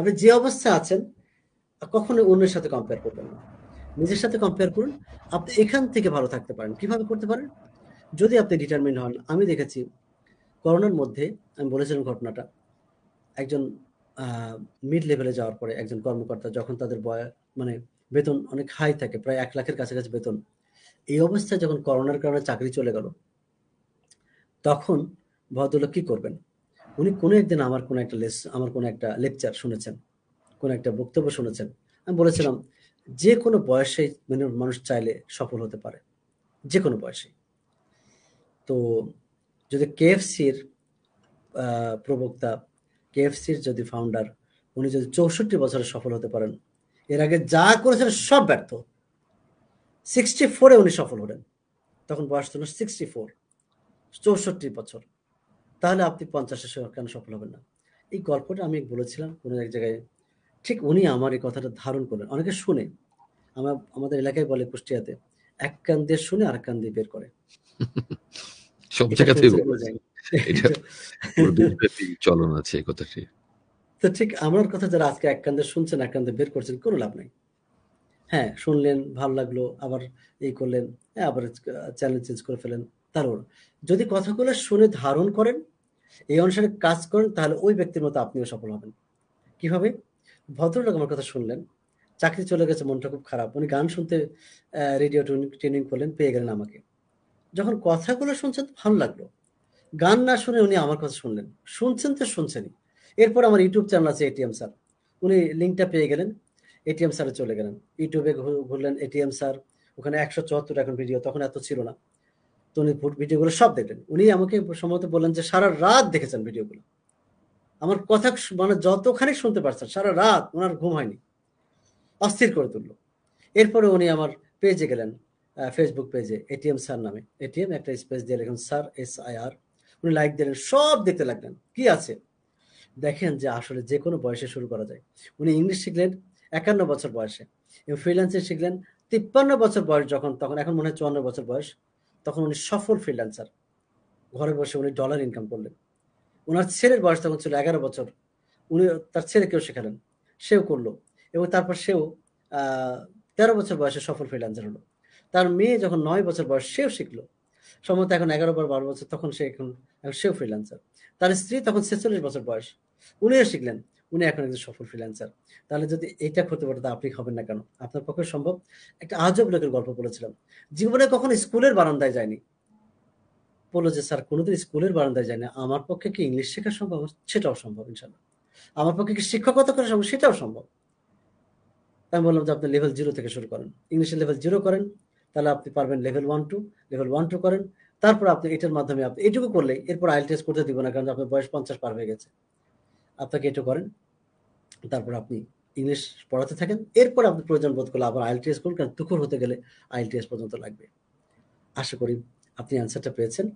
আপনি যে অবস্থায় আছেন কখনো অন্যের সাথে কম্পেয়ার করবেন না নিজের সাথে কম্পেয়ার করুন আপনি এখান থেকে ভালো থাকতে পারেন কিভাবে করতে পারেন যদি আপনি ডিটারমিন হন আমি দেখেছি করোনার মধ্যে আমি বলেছিলাম ঘটনাটা একজন মিড লেভেলে যাওয়ার পরে একজন কর্মকর্তা যখন তাদের বয় মানে বেতন অনেক হাই থাকে প্রায় এক লাখের কাছাকাছি বেতন এই অবস্থায় যখন করোনার কারণে চাকরি চলে গেল তখন ভদ্রলোক কি করবেন উনি কোনো একদিন আমার কোনো একটা লেস আমার কোনো একটা লেকচার শুনেছেন কোনো একটা বক্তব্য শুনেছেন আমি বলেছিলাম যে কোনো বয়সে মানে মানুষ চাইলে সফল হতে পারে যে কোনো বয়সে তো যদি কেএফসির প্রবক্তা কেএফসির যদি ফাউন্ডার উনি যদি চৌষট্টি বছরে সফল হতে পারেন এর আগে যা করেছেন সব ব্যর্থ সিক্সটি ফোরে উনি সফল হলেন তখন বয়স ছিল সিক্সটি ফোর চৌষট্টি বছর তাহলে আপনি পঞ্চাশে কেন সফল হবেন না এই গল্পটা আমি বলেছিলাম কোনো এক জায়গায় ঠিক উনি আমার এই কথাটা ধারণ করলেন অনেকে শুনে আমার আমাদের এলাকায় বলে কুষ্টিয়াতে এক কান দিয়ে শুনে আর কান দিয়ে বের করে সব চলন আছে এই কথাটি তো ঠিক আমার কথা যারা আজকে এক কান্দে শুনছেন এক কান্দে বের করছেন কোনো লাভ নাই হ্যাঁ শুনলেন ভালো লাগলো আবার এই করলেন হ্যাঁ, আবার চ্যানেল চেঞ্জ করে ফেলেন তারুণ যদি কথাগুলো শুনে ধারণ করেন এই অনুসারে কাজ করেন তাহলে ওই ব্যক্তির মতো আপনিও সফল হবেন কিভাবে ভদ্রলোক আমার কথা শুনলেন চাকরি চলে গেছে মনটা খুব খারাপ উনি গান শুনতে রেডিও ট্রেনিং করলেন পেয়ে গেলেন আমাকে যখন কথাগুলো শুনছেন ভালো লাগলো গান না শুনে উনি আমার কথা শুনলেন শুনছেন তো শুনছেনই এরপর আমার ইউটিউব চ্যানেল আছে এটিএম স্যার উনি লিঙ্কটা পেয়ে গেলেন এটিএম স্যারে চলে গেলেন ইউটিউবে ঘুরলেন এটিএম স্যার ওখানে একশো চুয়াত্তর এখন ভিডিও তখন এত ছিল না তো উনি ভিডিওগুলো সব দেখলেন উনি আমাকে সম্ভবত বললেন যে সারা রাত দেখেছেন ভিডিওগুলো আমার কথা মানে যতখানি শুনতে পারছেন সারা রাত ওনার ঘুম হয়নি অস্থির করে তুললো এরপরে উনি আমার পেজে গেলেন ফেসবুক পেজে এটিএম স্যার নামে এটিএম একটা স্পেস দিয়ে লেখেন স্যার এস আই আর উনি লাইক দিলেন সব দেখতে লাগলেন কি আছে দেখেন যে আসলে যে কোনো বয়সে শুরু করা যায় উনি ইংলিশ শিখলেন একান্ন বছর বয়সে এবং ফ্রিল্যান্সিং শিখলেন তিপ্পান্ন বছর বয়স যখন তখন এখন মনে হয় চুয়ান্ন বছর বয়স তখন উনি সফল ফ্রিল্যান্সার ঘরে বসে উনি ডলার ইনকাম করলেন ওনার ছেলের বয়স তখন ছিল এগারো বছর উনি তার ছেলেকেও শেখালেন সেও করলো এবং তারপর সেও তেরো বছর বয়সে সফল ফ্রিল্যান্সার হলো তার মেয়ে যখন নয় বছর বয়স সেও শিখলো সম্ভবত এখন এগারো বার বারো বছর তখন সে এখন সেও ফ্রিল্যান্সার তার স্ত্রী তখন ছেচল্লিশ বছর বয়স উনিও শিখলেন উনি এখন একজন সফল ফ্রিল্যান্সার তাহলে যদি এটা করতে পারে আপনি হবেন না কেন আপনার পক্ষে সম্ভব একটা আজব লোকের গল্প বলেছিলাম জীবনে কখনো স্কুলের বারান্দায় যায়নি বললো যে স্যার কোনোদিন স্কুলের বারান্দায় যায়নি আমার পক্ষে কি ইংলিশ শেখা সম্ভব সেটাও সম্ভব ইনশাল্লাহ আমার পক্ষে কি শিক্ষকতা করা সম্ভব সেটাও সম্ভব আমি বললাম যে আপনি লেভেল জিরো থেকে শুরু করেন ইংলিশের লেভেল জিরো করেন তাহলে আপনি পারবেন level one two level one two করেন তারপর আপনি এটার মাধ্যমে আপনি এটুকু করলে এরপর আইল টেস্ট করতে দিব না কারণ আপনার বয়স পঞ্চাশ পার হয়ে গেছে আপনাকে এটা করেন তারপর আপনি ইংলিশ পড়াতে থাকেন এরপর আপনি প্রয়োজন বোধ করলে আবার আইএলটিএস করুন কারণ তুখর হতে গেলে আইএলটিএস পর্যন্ত লাগবে আশা করি আপনি অ্যান্সারটা পেয়েছেন